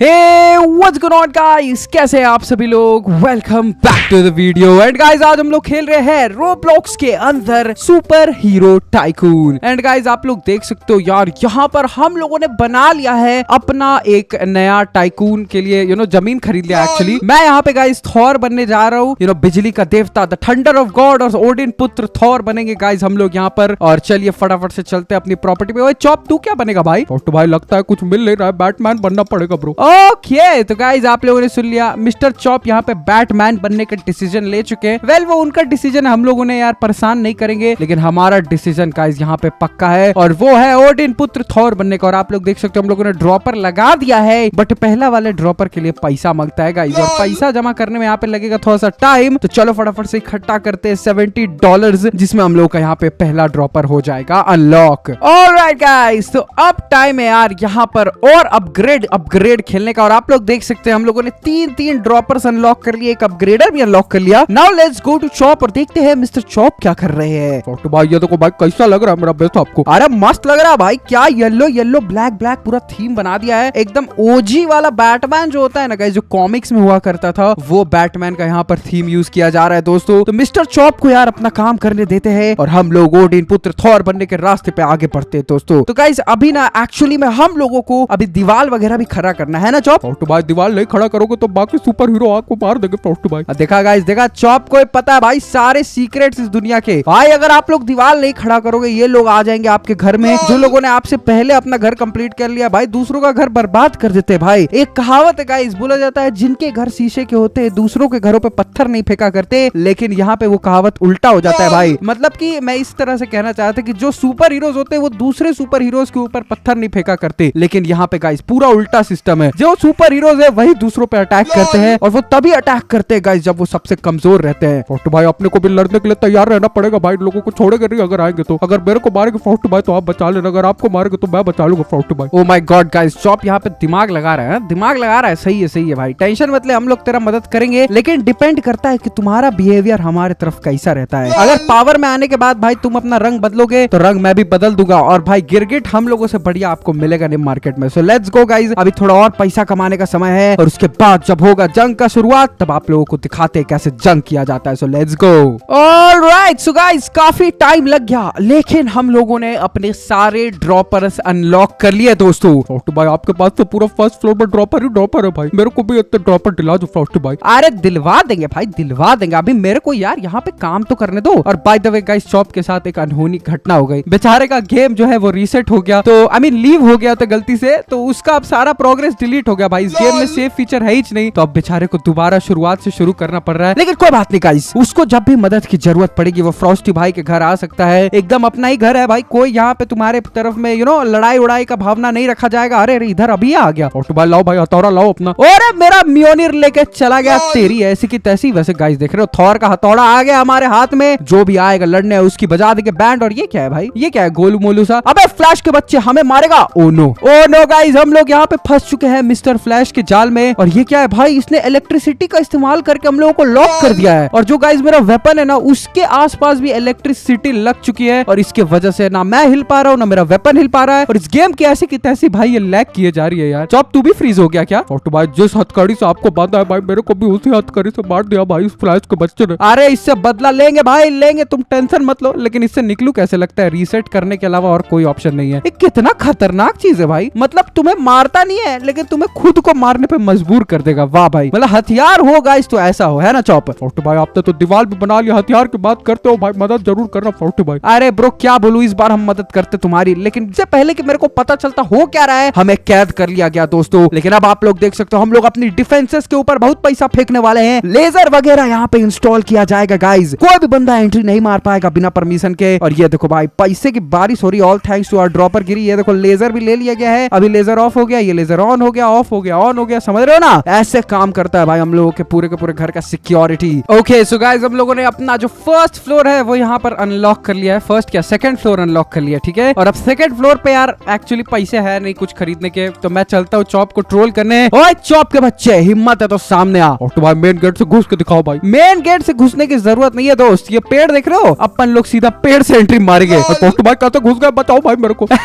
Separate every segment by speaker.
Speaker 1: Hey, guys? कैसे हैं आप सभी लोग welcome back to the video and guys आज हम लोग खेल रहे हैं रोब्लॉक्स के अंदर super hero tycoon and guys आप लोग देख सकते हो यार यहाँ पर हम लोगों ने बना लिया है अपना एक नया टाइकून के लिए यू you नो know, जमीन खरीद लिया एक्चुअली मैं यहाँ पे गाइज थॉर बनने जा रहा हूँ यू नो बिजली का देवता द थंडर ऑफ गॉड और ओडिन पुत्र थॉर बनेंगे गाइज हम लोग यहाँ पर और चलिए फटाफट से चलते अपनी प्रॉपर्टी पे चौप तू क्या बनेगा भाई तो भाई लगता है कुछ मिल नहीं रहा है बैटमैन बनना पड़ेगा ब्रो ओके तो गाइज आप लोगों ने सुन लिया मिस्टर चॉप यहाँ पे बैटमैन बनने का डिसीजन ले चुके हैं वेल वो उनका डिसीजन हम लोगों ने यार परेशान नहीं करेंगे लेकिन हमारा डिसीजन गाइज यहाँ पे पक्का है और वो है ओडिन पुत्र थौर बनने का और आप लोग देख सकते हो हम लोगों ने ड्रॉपर लगा दिया है बट पहला वाले ड्रॉपर के लिए पैसा मांगता है गाइज और पैसा जमा करने में यहाँ पे लगेगा थोड़ा सा टाइम तो चलो फटाफट से इकट्ठा करते हैं सेवेंटी डॉलर जिसमें हम लोग का यहाँ पे पहला ड्रॉपर हो जाएगा अनलॉक और गाइज तो अब टाइम है यार यहाँ पर और अपग्रेड अपग्रेड खेलने का और आप लोग देख सकते हैं हम लोगों ने तीन तीन ड्रॉपर्स अनलॉक कर लिए एक अपग्रेडर भी अनलॉक कर लिया now let's go to chop और देखते हैं मिस्टर चॉप क्या कर रहे हैं तो भाई ये देखो भाई कैसा लग रहा है मेरा बेस्ट आपको अरे मस्त लग रहा है भाई क्या येलो येलो ब्लैक ब्लैक पूरा थीम बना दिया है एकदम ओजी वाला बैटमैन जो होता है ना जो कॉमिक्स में हुआ करता था वो बैटमैन का यहाँ पर थीम यूज किया जा रहा है दोस्तों तो मिस्टर चॉप को यार अपना काम करने देते हैं और हम लोग ओडिन पुत्र थौर बनने के रास्ते पे आगे बढ़ते हैं दोस्तों तो गाइज अभी ना एक्चुअली में हम लोगों को अभी दीवार वगैरह भी खड़ा करना है है ना चौप फाउटू भाई दीवार नहीं खड़ा करोगे तो बाकी सुपर हीरो आपको मार देंगे फाउटू भाई देखा गाइस देखा चौप को पता है भाई सारे सीक्रेट इस दुनिया के भाई अगर आप लोग दीवार नहीं खड़ा करोगे ये लोग आ जाएंगे आपके घर में जो लोगों ने आपसे पहले अपना घर कम्प्लीट कर लिया भाई दूसरों का घर बर्बाद कर देते भाई एक कहावत है गाइस बोला जाता है जिनके घर शीशे के होते हैं दूसरों के घरों पे पत्थर नहीं फेंका करते लेकिन यहाँ पे वो कहावत उल्टा हो जाता है भाई मतलब कि मैं इस तरह से कहना चाहता कि जो सुपर हीरोज होते हैं वो दूसरे सुपर हीरोज के ऊपर पत्थर नहीं फेंका करते लेकिन यहाँ पे गाइस पूरा उल्टा सिस्टम है जो सुपर हीरोज है वही दूसरों पे अटैक करते हैं और वो तभी अटैक करते हैं गाइस जब वो सबसे कमजोर रहते हैं फोर्ट भाई अपने को भी लड़ने के लिए तैयार रहना पड़ेगा भाई लोगों को छोड़ेगा नहीं अगर आएंगे तो अगर मेरे को मारेगा फोर्ट भाई तो आप बचा लेना अगर आपको मारेगा तो मैं बचा लूंगा फोर्ट भाई oh my god guys chop यहाँ पे दिमाग लगा रहे हैं दिमाग लगा रहा है सही है सही है भाई टेंशन मतलब हम लोग तेरा मदद करेंगे लेकिन डिपेंड करता है की तुम्हारा बिहेवियर हमारे तरफ कैसा रहता है अगर पावर में आने के बाद भाई तुम अपना रंग बदलोगे तो रंग मैं भी बदल दूंगा और भाई गिरगिट हम लोगों से बढ़िया आपको मिलेगा नहीं मार्केट में सो लेट्स गो गाइज अभी थोड़ा और पैसा कमाने का समय है और उसके बाद जब होगा जंग का शुरुआत तब आप लोगों को दिखाते हैं कैसे जंग किया जाता है so let's go all right so guys काफी टाइम लग गया लेकिन हम लोगों ने अपने सारे ड्रॉपर अनलॉक कर लिए दोस्तों फ्रॉस्ट भाई आपके पास तो पूरा फर्स्ट फ्लोर पर ड्रॉपर ही ड्रॉपर है भाई मेरे को भी इतना ड्रॉपर दिला दो फ्रॉस्ट भाई अरे दिलवा देंगे भाई दिलवा देंगे अभी मेरे को यार यहाँ पे काम तो करने दो और by the way guys shop के साथ एक अनहोनी घटना हो गई बेचारे का गेम जो है वो रीसेट हो गया तो I I mean mean, leave हो गया था गलती से तो उसका अब सारा प्रोग्रेस डिलीट डिलीट हो गया भाई इस गेम में सेफ फीचर है ही नहीं तो अब बेचारे को दोबारा शुरुआत से शुरू करना पड़ रहा है लेकिन कोई बात नहीं गाइस उसको जब भी मदद की जरूरत पड़ेगी वो फ्रॉस्टी भाई के घर आ सकता है एकदम अपना ही घर है भाई कोई यहाँ पे तुम्हारे तरफ में यू नो लड़ाई उड़ाई का भावना नहीं रखा जाएगा अरे अरे इधर अभी आ गया ऑटो लाओ भाई हथौरा लाओ अपना और मेरा म्योनिर लेके चला गया तेरी ऐसी की तैसी वैसे गाइस देख रहे हो थौर का हथौड़ा आ गया हमारे हाथ में जो भी आएगा लड़ने उसकी बजा देंगे बैंड और ये क्या है भाई ये क्या है गोलू मोलू सा अबे फ्लैश के बच्चे हमें मारेगा oh no oh no guys हम लोग यहाँ पे फंस चुके हैं मिस्टर फ्लैश के जाल में और ये क्या है भाई इसने इलेक्ट्रिसिटी का इस्तेमाल करके हम लोगों को लॉक कर दिया है और जो गाइज मेरा वेपन है ना उसके आसपास भी इलेक्ट्रिसिटी लग चुकी है और इसके वजह से ना मैं हिल पा रहा हूँ ना मेरा वेपन हिल पा रहा है और इस गेम की ऐसी की तैसी भाई ये लैक किए जा रही है यार चौप तू भी फ्रीज हो गया क्या और तो भाई जिस हथकड़ी से आपको बांधा है भाई मेरे को भी उसी हथकड़ी से मार दिया भाई उस फ्लैश के बच्चे ने अरे इससे बदला लेंगे भाई लेंगे तुम टेंशन मत लो लेकिन इससे निकलू कैसे लगता है रीसेट करने के अलावा और कोई ऑप्शन नहीं है कितना खतरनाक चीज है भाई मतलब तुम्हें मारता नहीं है लेकिन तुम्हें खुद को मारने पे मजबूर कर देगा वाह भाई मतलब हथियार हो गाइस तो ऐसा हो है ना चौपर फोर्ट भाई आपने तो दीवार भी बना लिया हथियार की बात करते हो भाई मदद जरूर करना फोर्ट भाई अरे ब्रो क्या बोलू इस बार हम मदद करते तुम्हारी लेकिन इससे पहले की मेरे को पता चलता हो क्या रहा है हमें कैद कर लिया गया दोस्तों लेकिन अब आप लोग देख सकते हो हम लोग अपनी डिफेंसेस के ऊपर बहुत पैसा फेंकने वाले हैं लेजर वगैरह यहाँ पे इंस्टॉल किया जाएगा गाइज कोई भी बंदा एंट्री नहीं मार पाएगा बिना परमिशन के और ये देखो भाई पैसे की बारिश हो रही all thanks to our dropper गिरी ये देखो लेजर भी ले लिया गया है अभी लेजर ऑफ हो गया ये लेजर ऑन हो गया ऑफ हो गया ऑन हो गया समझ रहे हो ना ऐसे काम करता है भाई हम लोगों के पूरे के पूरे घर का सिक्योरिटी ओके सो गाइज हम लोगों ने अपना जो फर्स्ट फ्लोर है वो यहाँ पर अनलॉक कर लिया है फर्स्ट क्या सेकंड फ्लोर अनलॉक कर लिया ठीक है और अब सेकंड फ्लोर पे यार एक्चुअली पैसे है नहीं कुछ खरीदने के तो मैं चलता हूँ चौप को ट्रोल करने और चौप के बच्चे हिम्मत है तो सामने आ और तो मेन गेट से घुस के दिखाओ भाई मेन गेट से घुसने की जरूरत नहीं है दोस्त ये पेड़ देख रहे हो अपन लोग सीधा पेड़ से एंट्री मारेंगे और तो भाई का घुस गए बताओ भाई मेरे को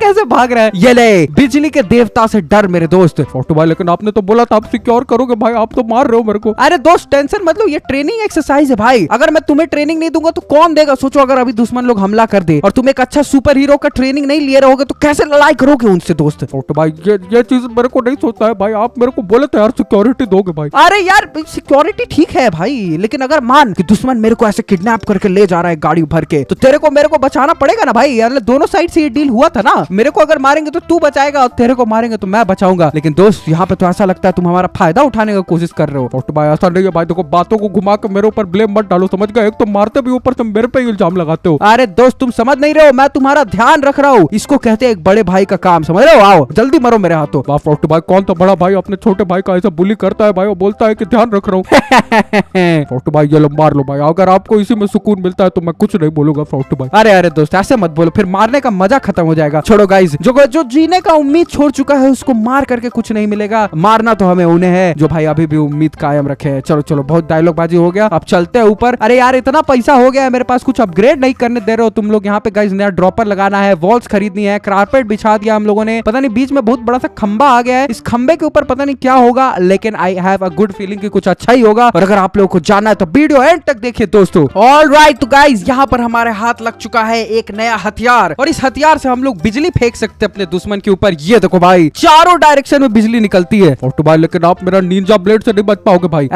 Speaker 1: कैसे भाग रहा है ये ले बिजली के देवता से डर मेरे मेरे दोस्त फोटो भाई लेकिन आपने तो बोला था आप सिक्योर करोगे भाई आप तो मार रहे हो मेरे को अरे दोस्त टेंशन मतलब ये ट्रेनिंग एक्सरसाइज है भाई अगर मैं तुम्हें ट्रेनिंग नहीं दूंगा तो कौन देगा सोचो अगर अभी दुश्मन लोग हमला कर दे और तुम एक अच्छा सुपर हीरो का ट्रेनिंग नहीं लिए रहोगे तो कैसे लड़ाई करोगे उनसे दोस्त फोटो भाई ये ये चीज मेरे को नहीं सोचता है भाई आप मेरे को बोले तो यार सिक्योरिटी दोगे भाई अरे यार सिक्योरिटी ठीक है भाई लेकिन अगर मान कि दुश्मन मेरे को ऐसे किडनैप करके ले जा रहा है गाड़ी भर के तो तेरे को मेरे को बचाना पड़ेगा ना भाई यार दोनों साइड से ये डील हुआ था ना मेरे को अगर मारेंगे तो तू बचाएगा और तेरे को मारेंगे तो मैं बचाऊंगा चाहूंगा लेकिन दोस्त यहाँ पे तो ऐसा लगता है तुम हमारा फायदा उठाने का कोशिश कर रहे हो तो भाई ऐसा नहीं है भाई देखो बातों को घुमा के मेरे ऊपर ब्लेम मत डालो समझ गए एक तो मारते भी ऊपर तुम मेरे पे इल्जाम लगाते हो अरे दोस्त तुम समझ नहीं रहे हो मैं तुम्हारा ध्यान रख रहा हूँ इसको कहते हैं एक बड़े भाई का काम समझ रहे हो आओ जल्दी मरो मेरे हाथों वाह पोस्ट भाई कौन तो बड़ा भाई अपने छोटे भाई का ऐसा बुली करता है भाई वो बोलता है की ध्यान रख रहा हूँ फोटो भाई ये लो मार लो भाई अगर आपको इसी में सुकून मिलता है तो मैं कुछ नहीं बोलूंगा फोटो भाई अरे अरे दोस्त ऐसे मत बोलो फिर मारने का मजा खत्म हो जाएगा छोड़ो गाइज जो जो जीने का उम्मीद छोड़ चुका है उसको मार मार करके कुछ नहीं मिलेगा मारना तो हमें उन्हें है जो भाई अभी भी उम्मीद कायम रखे है चलो चलो बहुत डायलॉग बाजी हो गया अब चलते हैं ऊपर अरे यार इतना पैसा हो गया है मेरे पास कुछ अपग्रेड नहीं करने दे रहे हो तुम लोग यहाँ पे गाइज नया ड्रॉपर लगाना है वॉल्स खरीदनी है कार्पेट बिछा दिया हम लोगों ने पता नहीं बीच में बहुत बड़ा सा खंबा आ गया है इस खंबे के ऊपर पता नहीं क्या होगा लेकिन I have a good feeling की कुछ अच्छा ही होगा और अगर आप लोगों को जाना है तो वीडियो एंड तक देखिए दोस्तों ऑल राइट तो गाइज यहाँ पर हमारे हाथ लग चुका है एक नया हथियार और इस हथियार से हम लोग बिजली फेंक सकते हैं अपने दुश्मन के ऊपर ये देखो भाई चारों डायरेक्शन में बिजली निकलती है और तुम्हारे लेकिन आप मेरा निंजा ब्लेड से नहीं बच पाओगे भाई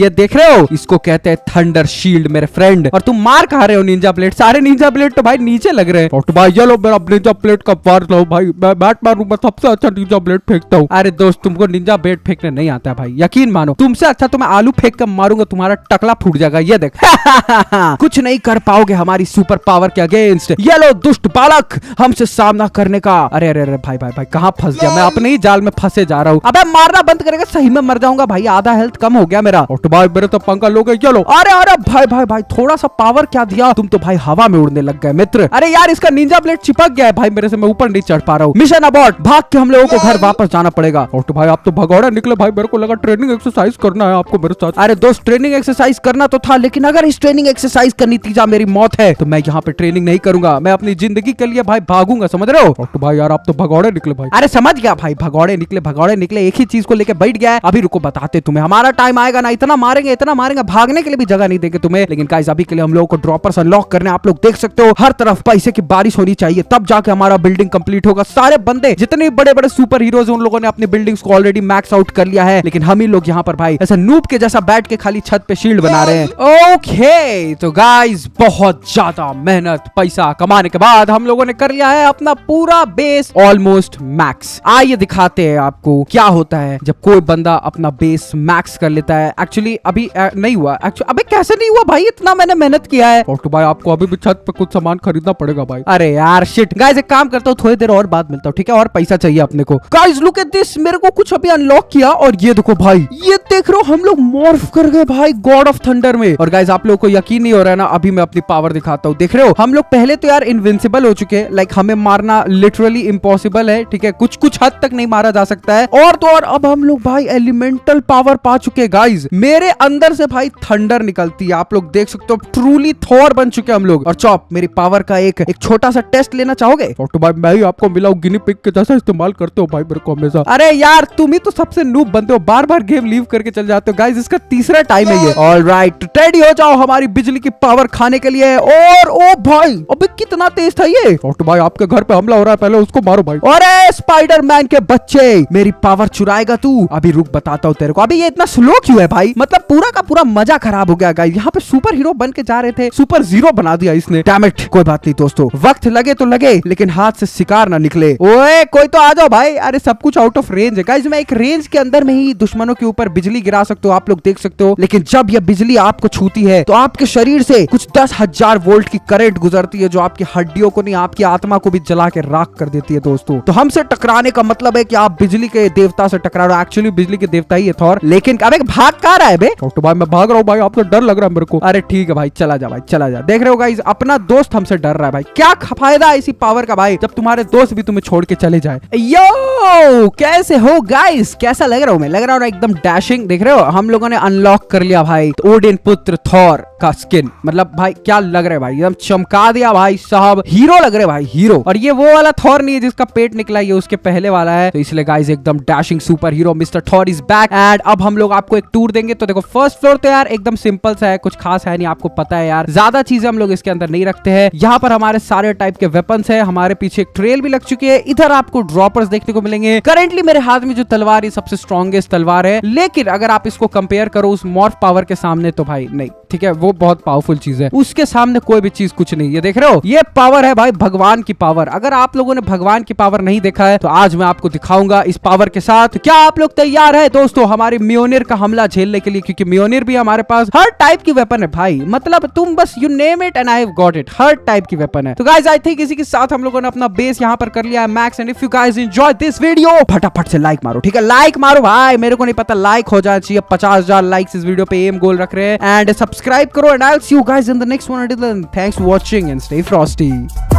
Speaker 1: ये देख रहे हो इसको कहते हैं थंडर शील्ड मेरे फ्रेंड और तुम मार खा रहे हो निंजा ब्लेड सारे निंजा ब्लेड तो भाई नीचे लग रहे हैं और तुम्हारा ये लो मेरा निंजा ब्लेड का मार लो भाई मैं बैट मारू मैं सबसे अच्छा निंजा ब्लेड फेंकता हूँ अरे दोस्त तुमको निंजा ब्लेड फेंकने नहीं आता भाई यकीन मानो तुमसे अच्छा तो मैं आलू फेंक कर मारूंगा तुम्हारा टकला फूट जाएगा ये देख कुछ नहीं कर पाओगे हमारी सुपर पावर के अगेंस्ट ये लो दुष्ट बालक हमसे सामना करने का अरे अरे अरे भाई भाई, भाई कहाँ फंस गया मैं अपने अपने ही जाल में फंसे जा रहा हूँ अब मारना बंद करेगा सही में मर जाऊंगा भाई आधा हेल्थ कम हो गया मेरा तो भाई मेरे तो पंखा लोगे चलो अरे अरे भाई भाई भाई थोड़ा सा पावर क्या दिया तुम तो भाई हवा में उड़ने लग गए मित्र अरे यार इसका निंजा ब्लेड चिपक गया है भाई मेरे से मैं ऊपर नहीं चढ़ पा रहा हूँ मिशन अबॉर्ट भाग के हम लोगों को घर वापस जाना पड़ेगा और तो भाई आप तो भगौड़ा निकले भाई मेरे को लगा ट्रेनिंग एक्सरसाइज करना है आपको मेरे साथ अरे दोस्त ट्रेनिंग एक्सरसाइज करना तो था लेकिन अगर इस ट्रेनिंग एक्सरसाइज का नतीजा मेरी मौत है तो मैं यहाँ पे ट्रेनिंग नहीं करूंगा मैं अपनी जिंदगी के लिए भाई भागूंगा समझ रहे हो तो भाई यार आप तो भगौड़े निकले भाई अरे समझ गया भाई भाई भगौड़े निकले भगौड़े निकले एक ही चीज को लेकर बैठ गया है अभी रुको बताते तुम्हें हमारा टाइम आएगा ना इतना मारेंगे इतना मारेंगे भागने के लिए भी जगह नहीं देंगे तुम्हें लेकिन गाइस अभी के लिए हम लोग को ड्रॉपर्स अनलॉक करने आप लोग देख सकते हो हर तरफ पैसे की बारिश होनी चाहिए तब जाके हमारा बिल्डिंग कंप्लीट होगा सारे बंदे जितने बड़े बड़े सुपर हीरोज उन लोगों ने अपनी बिल्डिंग को ऑलरेडी मैक्स आउट कर लिया है लेकिन हम ही लोग यहाँ पर भाई ऐसा नूप के जैसा बैठ के खाली छत पे शील्ड बना रहे हैं ओके तो गाइज बहुत ज्यादा मेहनत पैसा कमाने के बाद हम लोगों ने कर लिया है अपना पूरा बेस ऑलमोस्ट मैक्स आइए दिखाते हैं आपको क्या होता है जब कोई बंदा अपना बेस मैक्स कर लेता है एक्चुअली अभी नहीं हुआ एक्चुअली कैसे नहीं हुआ भाई इतना मैंने मेहनत किया है और तो भाई आपको अभी भी छत पर कुछ सामान खरीदना पड़ेगा भाई अरे यार शिट गाइज एक काम करता हूँ थोड़ी देर और बाद मिलता हूँ ठीक है और पैसा चाहिए अपने को गाइज लुक एट दिस मेरे को कुछ अभी अनलॉक किया और ये देखो भाई ये देख रहे हो हम लोग मॉर्फ कर गए भाई गॉड ऑफ थंडर में और गाइज आप लोग को यकीन नहीं हो रहा है ना अभी मैं अपनी पावर दिखाता हूँ देख रहे हो हम लोग पहले तो यार इनविंसिबल हो चुके हैं लाइक हमें मारना लिटरली इम्पॉसिबल है ठीक है कुछ कुछ हद तक नहीं मारा जा सकता है और तो और अब हम लोग भाई एलिमेंटल पावर पा चुके गाइज मेरे अंदर से भाई थंडर निकलती है आप लोग देख सकते हो ट्रूली थोर बन चुके हम लोग और चौप मेरी पावर का एक एक छोटा सा टेस्ट लेना चाहोगे तो भाई मैं ही आपको मिला गिनी पिक के जैसा इस्तेमाल करते हो भाई मेरे को हमेशा अरे यार तुम ही तो सबसे नूब बनते हो बार बार गेम लीव करके चल जाते हो गाइज इसका तीसरा टाइम है ये ऑल राइट रेडी हो जाओ हमारी बिजली की पावर खाने के लिए और ओ भाई अभी कितना तेज था ये तो भाई आपके घर पे हमला हो रहा है पहले उसको मारो भाई अरे स्पाइडर मैन के बच्चे मेरी पावर चुराएगा तू अभी रुक बताता हूँ तेरे को अभी ये इतना स्लो क्यों है भाई मतलब पूरा का पूरा मजा खराब हो गया गाइस यहाँ पे सुपर हीरो बन के जा रहे थे सुपर जीरो बना दिया इसने डैमेट कोई बात नहीं दोस्तों वक्त लगे तो लगे लेकिन हाथ से शिकार ना निकले ओए कोई तो आ जाओ भाई अरे सब कुछ आउट ऑफ रेंज है गाइज मैं एक रेंज के अंदर में ही दुश्मनों के ऊपर बिजली गिरा सकते हो आप लोग देख सकते हो लेकिन जब यह बिजली आपको छूती है तो आपके शरीर से कुछ दस हजार वोल्ट की करंट गुजरती है जो आपकी हड्डियों को नहीं आपकी आत्मा को भी जला के राख कर देती है दोस्तों तो हमसे टकराने का मतलब मतलब है कि आप बिजली के देवता से टकरा रहे हो एक्चुअली बिजली के देवता ही है थॉर लेकिन अब एक भाग कहा रहा है बे तो भाई मैं भाग रहा हूँ भाई आपको तो डर लग रहा है मेरे को अरे ठीक है भाई चला जा भाई चला जा देख रहे हो गाइज अपना दोस्त हमसे डर रहा है भाई क्या फायदा है इसी पावर का भाई जब तुम्हारे दोस्त भी तुम्हें छोड़ के चले जाए यो कैसे हो गाइस कैसा लग रहा हूँ मैं लग रहा हूँ एकदम डैशिंग देख रहे हो हम लोगों ने अनलॉक कर लिया भाई ओडिन तो पुत्र थॉर का स्किन मतलब भाई क्या लग रहा है भाई एकदम चमका दिया भाई साहब हीरो लग रहे भाई हीरो और ये वो वाला थॉर नहीं है जिसका पेट निकला ये उसके पहले वाला है तो इसलिए गाइज एकदम dashing super hero mister Thor is back and अब हम लोग आपको एक टूर देंगे तो देखो फर्स्ट फ्लोर तो यार एकदम सिंपल सा है कुछ खास है नहीं आपको पता है यार ज्यादा चीजें हम लोग इसके अंदर नहीं रखते हैं यहाँ पर हमारे सारे टाइप के वेपन है हमारे पीछे एक ट्रेल भी लग चुकी है इधर आपको ड्रॉपर्स देखने को मिलेंगे करेंटली मेरे हाथ में जो तलवार है सबसे स्ट्रॉन्गेस्ट तलवार है लेकिन अगर आप इसको कंपेयर करो उस मॉर्फ पावर के सामने तो भाई नहीं ठीक है वो बहुत पावरफुल चीज है उसके सामने कोई भी चीज कुछ नहीं ये देख रहे हो ये पावर है भाई भगवान की पावर अगर आप लोगों ने भगवान की पावर नहीं देखा है तो आज मैं आपको दिखाऊंगा इस पावर के साथ क्या आप लोग तैयार है दोस्तों हमारे म्योनिर का हमला झेलने के लिए क्योंकि म्योनिर भी हमारे पास हर टाइप की वेपन है भाई मतलब तुम बस you name it and I got it हर टाइप की वेपन है तो गाइज आई थिंक इसी के साथ हम लोगों ने अपना बेस यहाँ पर कर लिया है max and if you guys enjoy this video फटाफट से लाइक मारो ठीक है लाइक मारो भाई मेरे को नहीं पता लाइक हो जाना चाहिए पचास हजार लाइक इस वीडियो पे एम गोल रख रहे हैं and subscribe subscribe karo and I'll see you guys in the next one. Until then, thanks for watching and stay frosty.